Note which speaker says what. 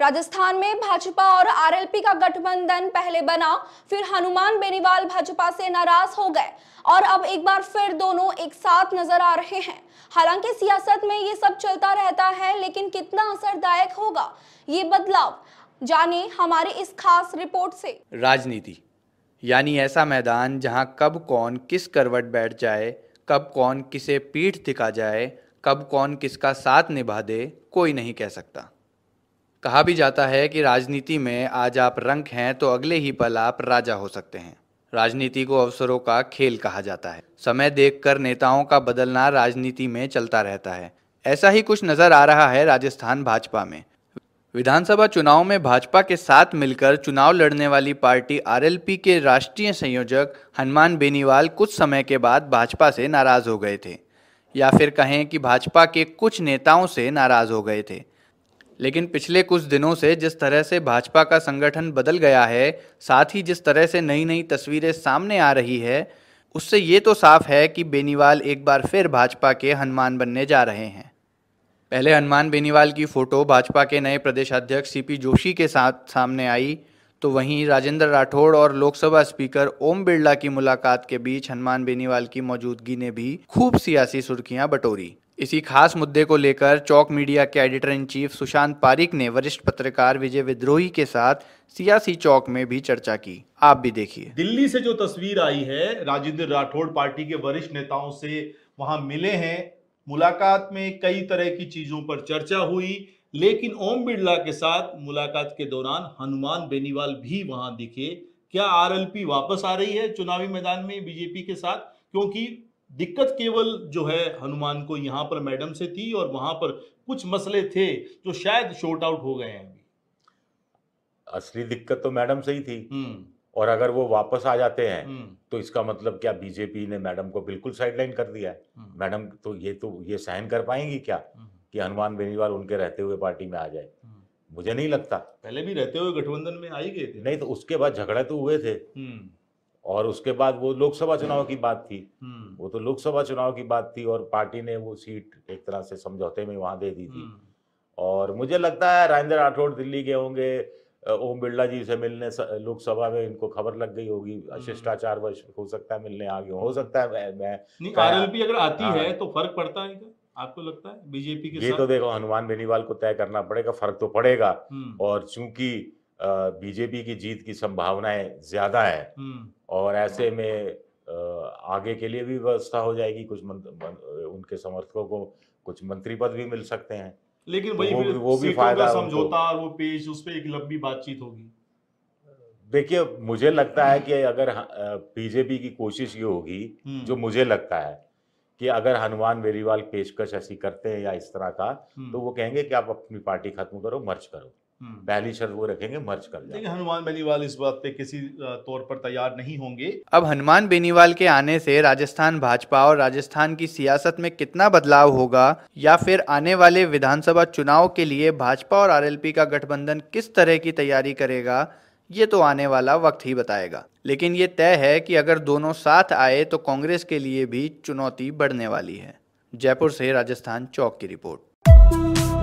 Speaker 1: राजस्थान में भाजपा और आरएलपी का गठबंधन पहले बना फिर हनुमान बेनीवाल भाजपा से नाराज हो गए और अब एक बार फिर दोनों एक साथ नजर आ रहे हैं हालांकि सियासत में ये सब चलता रहता है लेकिन कितना असरदायक होगा ये बदलाव जाने हमारे इस खास रिपोर्ट से राजनीति यानी ऐसा मैदान जहां कब कौन किस करवट बैठ जाए कब कौन किसे पीठ दिखा जाए कब कौन किसका साथ निभा दे कोई नहीं कह सकता कहा भी जाता है कि राजनीति में आज आप रंक हैं तो अगले ही पल आप राजा हो सकते हैं राजनीति को अवसरों का खेल कहा जाता है समय देखकर नेताओं का बदलना राजनीति में चलता रहता है ऐसा ही कुछ नजर आ रहा है राजस्थान भाजपा में विधानसभा चुनाव में भाजपा के साथ मिलकर चुनाव लड़ने वाली पार्टी आरएलपी के राष्ट्रीय संयोजक हनुमान बेनीवाल कुछ समय के बाद भाजपा से नाराज हो गए थे या फिर कहें कि भाजपा के कुछ नेताओं से नाराज हो गए थे लेकिन पिछले कुछ दिनों से जिस तरह से भाजपा का संगठन बदल गया है साथ ही जिस तरह से नई नई तस्वीरें सामने आ रही है उससे ये तो साफ है कि बेनीवाल एक बार फिर भाजपा के हनुमान बनने जा रहे हैं पहले हनुमान बेनीवाल की फ़ोटो भाजपा के नए प्रदेश अध्यक्ष सीपी जोशी के साथ सामने आई तो वहीं राजेंद्र राठौड़ और लोकसभा स्पीकर ओम बिरला की मुलाकात के बीच हनुमान बेनीवाल की मौजूदगी ने भी खूब सियासी सुर्खियां बटोरी इसी खास मुद्दे को लेकर चौक मीडिया के editor in chief Sushant Pareek ने वरिष्ठ पत्रकार विजय विद्रोही के साथ सियासी चौक में भी चर्चा की आप भी देखिए
Speaker 2: दिल्ली से जो तस्वीर आई है राजेंद्र राठौड़ पार्टी के वरिष्ठ नेताओं से वहां मिले हैं मुलाकात में कई तरह की चीजों पर चर्चा हुई लेकिन ओम बिरला के साथ मुलाकात के दौरान हनुमान बेनीवाल भी वहां दिखे क्या आरएलपी वापस आ रही है चुनावी मैदान में बीजेपी के साथ क्योंकि दिक्कत केवल जो है हनुमान को यहाँ पर मैडम से थी और वहां पर कुछ मसले थे जो शायद शॉर्ट आउट हो गए हैं
Speaker 3: असली दिक्कत तो मैडम से ही थी हम्म। और अगर वो वापस आ जाते हैं हम्म। तो इसका मतलब क्या बीजेपी ने मैडम को बिल्कुल साइडलाइन कर दिया है हम्म। मैडम तो ये तो ये सहन कर पाएंगी क्या कि हनुमान बेनीवाल उनके रहते हुए पार्टी में आ जाए मुझे नहीं लगता
Speaker 2: पहले भी रहते हुए गठबंधन में आई गए थे नहीं तो
Speaker 3: उसके बाद झगड़े तो हुए थे और उसके बाद वो लोकसभा हम्म। चुनाव की बात थी हम्म। वो तो लोकसभा चुनाव की बात थी और पार्टी ने वो सीट एक तरह से समझौते में वहां दे दी थी हम्म। और मुझे लगता है राजेंद्र राठौड़ दिल्ली गए होंगे ओम बिरला जी से मिलने लोकसभा में इनको खबर लग गई होगी शिष्टाचार वर्ष हो सकता है मिलने आ गए हो सकता है
Speaker 2: मैं नहीं, अगर आती हाँ। है तो फर्क पड़ता है क्या आपको लगता है बीजेपी
Speaker 3: के ये तो साथ? तो देखो हनुमान बेनीवाल को तय करना पड़ेगा फर्क तो पड़ेगा और चूंकि बीजेपी की जीत की संभावनाएं ज्यादा है हम्म। और ऐसे हाँ। में आगे के लिए भी व्यवस्था हो जाएगी कुछ उनके समर्थकों को कुछ मंत्री पद भी मिल सकते हैं लेकिन तो वही वो, वो भी फायदा समझौता
Speaker 2: और वो पेज उस पर एक लंबी बातचीत होगी
Speaker 3: देखिए मुझे लगता है कि अगर बीजेपी की कोशिश ये होगी हम्म। जो मुझे लगता है कि अगर हनुमान बेरीवाल पेशकश ऐसी करते हैं या इस तरह का हम्म। तो वो कहेंगे कि आप अपनी पार्टी खत्म करो मर्ज करो हम्म। बैली शर्त वो रखेंगे मर्ज कर
Speaker 2: लेकिन हनुमान बेनीवाल इस बात पे किसी तौर पर तैयार नहीं होंगे
Speaker 1: अब हनुमान बेनीवाल के आने से राजस्थान भाजपा और राजस्थान की सियासत में कितना बदलाव होगा या फिर आने वाले विधानसभा चुनाव के लिए भाजपा और आरएलपी का गठबंधन किस तरह की तैयारी करेगा ये तो आने वाला वक्त ही बताएगा लेकिन ये तय है कि अगर दोनों साथ आए तो कांग्रेस के लिए भी चुनौती बढ़ने वाली है जयपुर से राजस्थान चौक की रिपोर्ट